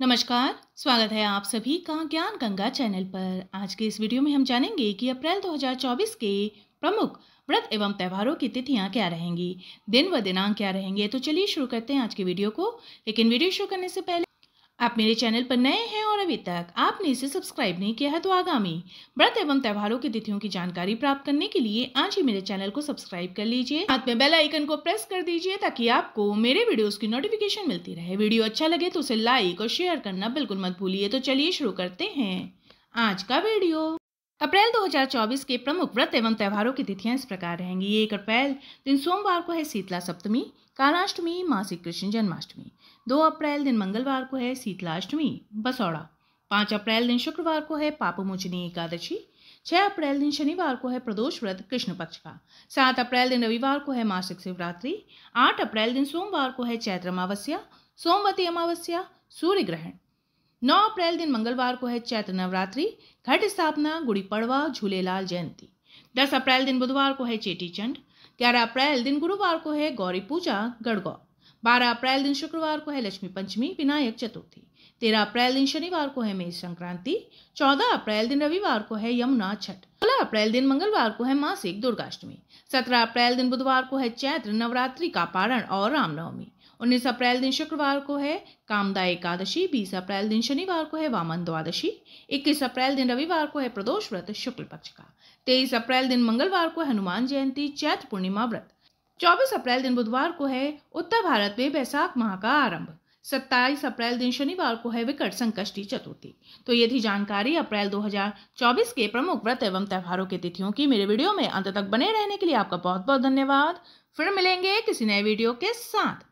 नमस्कार स्वागत है आप सभी का ज्ञान गंगा चैनल पर आज के इस वीडियो में हम जानेंगे कि अप्रैल 2024 के प्रमुख व्रत एवं त्योहारों की तिथियां क्या रहेंगी दिन व दिनांक क्या रहेंगे तो चलिए शुरू करते हैं आज के वीडियो को लेकिन वीडियो शुरू करने से पहले आप मेरे चैनल पर नए हैं और अभी तक आपने इसे सब्सक्राइब नहीं किया है तो आगामी व्रत एवं त्योहारों की तिथियों की जानकारी प्राप्त करने के लिए आज ही मेरे चैनल को सब्सक्राइब कर लीजिए हाथ में बेल आइकन को प्रेस कर दीजिए ताकि आपको मेरे वीडियोस की नोटिफिकेशन मिलती रहे वीडियो अच्छा लगे तो उसे लाइक और शेयर करना बिल्कुल मत भूलिए तो चलिए शुरू करते हैं आज का वीडियो अप्रैल 2024 के प्रमुख व्रत एवं त्योहारों की तिथियां इस प्रकार रहेंगी एक अप्रैल दिन सोमवार को है शीतला सप्तमी कालाष्टमी मासिक कृष्ण जन्माष्टमी दो अप्रैल दिन मंगलवार को है शीतलाष्टमी बसौड़ा पाँच अप्रैल दिन शुक्रवार को है पापमोचनी एकादशी छः अप्रैल दिन शनिवार को है प्रदोष व्रत कृष्ण पक्ष का सात अप्रैल दिन रविवार को है मासिक शिवरात्रि आठ अप्रैल दिन सोमवार को है चैत्र अमावस्या सोमवती अमावस्या सूर्य ग्रहण नौ अप्रैल दिन मंगलवार को है चैत्र नवरात्रि घट स्थापना गुड़ी पड़वा झूलेलाल जयंती दस अप्रैल दिन बुधवार को है चेटी चंड ग्यारह अप्रैल दिन गुरुवार को है गौरी पूजा गढ़गौ बारह अप्रैल दिन शुक्रवार को है लक्ष्मी पंचमी विनायक चतुर्थी तेरह अप्रैल दिन शनिवार को है मेष संक्रांति चौदह अप्रैल दिन रविवार को है यमुना छठ सोलह अप्रैल दिन मंगलवार को है मासिक दुर्गाष्टमी सत्रह अप्रैल दिन बुधवार को है चैत्र नवरात्रि का पारण और रामनवमी उन्नीस अप्रैल दिन शुक्रवार को है कामदा एकादशी बीस अप्रैल दिन शनिवार को है वामन द्वादशी इक्कीस अप्रैल दिन रविवार को है प्रदोष व्रत शुक्ल पक्ष का तेईस अप्रैल दिन मंगलवार को हनुमान जयंती चैत पूर्णिमा व्रत चौबीस अप्रैल दिन बुधवार को है उत्तर भारत में बैसाख माह का आरंभ सत्ताईस अप्रैल दिन शनिवार को है विकट संकष्टी चतुर्थी तो ये थी जानकारी अप्रैल 2024 के प्रमुख व्रत एवं त्योहारों की तिथियों की मेरे वीडियो में अंत तक बने रहने के लिए आपका बहुत बहुत धन्यवाद फिर मिलेंगे किसी नए वीडियो के साथ